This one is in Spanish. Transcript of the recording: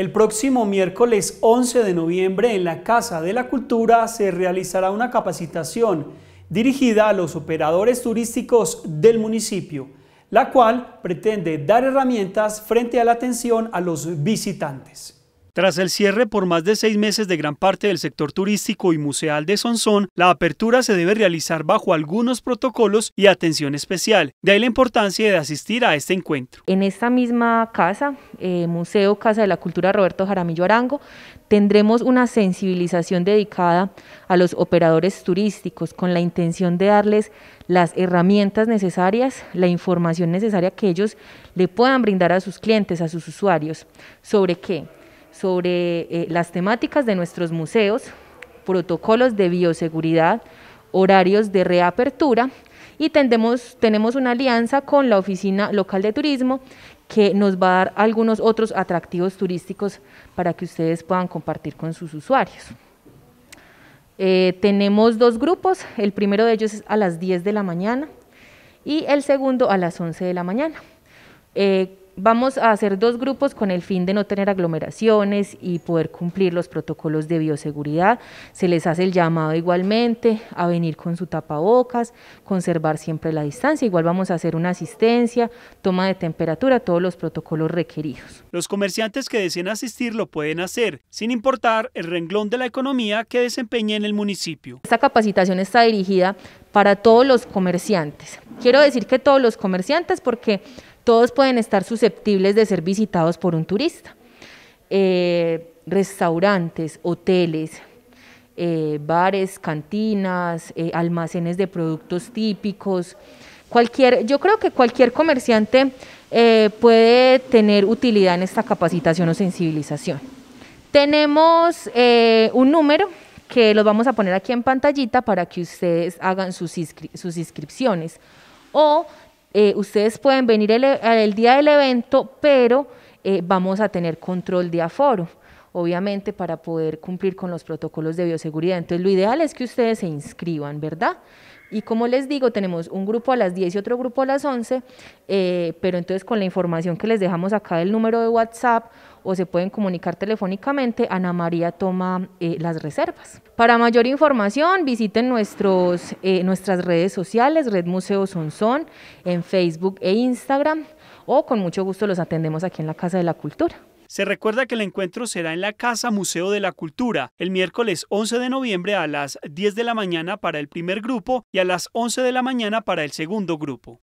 El próximo miércoles 11 de noviembre en la Casa de la Cultura se realizará una capacitación dirigida a los operadores turísticos del municipio, la cual pretende dar herramientas frente a la atención a los visitantes. Tras el cierre por más de seis meses de gran parte del sector turístico y museal de Sonsón, la apertura se debe realizar bajo algunos protocolos y atención especial. De ahí la importancia de asistir a este encuentro. En esta misma casa, eh, Museo Casa de la Cultura Roberto Jaramillo Arango, tendremos una sensibilización dedicada a los operadores turísticos con la intención de darles las herramientas necesarias, la información necesaria que ellos le puedan brindar a sus clientes, a sus usuarios, sobre qué sobre eh, las temáticas de nuestros museos, protocolos de bioseguridad, horarios de reapertura y tendemos, tenemos una alianza con la Oficina Local de Turismo que nos va a dar algunos otros atractivos turísticos para que ustedes puedan compartir con sus usuarios. Eh, tenemos dos grupos, el primero de ellos es a las 10 de la mañana y el segundo a las 11 de la mañana. Eh, Vamos a hacer dos grupos con el fin de no tener aglomeraciones y poder cumplir los protocolos de bioseguridad. Se les hace el llamado igualmente a venir con su tapabocas, conservar siempre la distancia. Igual vamos a hacer una asistencia, toma de temperatura, todos los protocolos requeridos. Los comerciantes que deseen asistir lo pueden hacer, sin importar el renglón de la economía que desempeñe en el municipio. Esta capacitación está dirigida para todos los comerciantes. Quiero decir que todos los comerciantes porque todos pueden estar susceptibles de ser visitados por un turista. Eh, restaurantes, hoteles, eh, bares, cantinas, eh, almacenes de productos típicos. Cualquier, yo creo que cualquier comerciante puede tener utilidad en esta capacitación o sensibilización. Tenemos un número que los vamos a poner aquí en pantallita para que ustedes hagan sus, sus inscripciones. O eh, ustedes pueden venir el, e, día del evento, pero eh, vamos a tener control de aforo obviamente para poder cumplir con los protocolos de bioseguridad. Entonces, lo ideal es que ustedes se inscriban, ¿verdad? Y como les digo, tenemos un grupo a las 10 y otro grupo a las 11, eh, pero entonces con la información que les dejamos acá del número de WhatsApp o se pueden comunicar telefónicamente, Ana María toma eh, las reservas. Para mayor información, visiten nuestros, eh, nuestras redes sociales, Red Museo Sonzón en Facebook e Instagram, o con mucho gusto los atendemos aquí en la Casa de la Cultura. Se recuerda que el encuentro será en la Casa Museo de la Cultura el miércoles 11 de noviembre a las 10 de la mañana para el primer grupo y a las 11 de la mañana para el segundo grupo.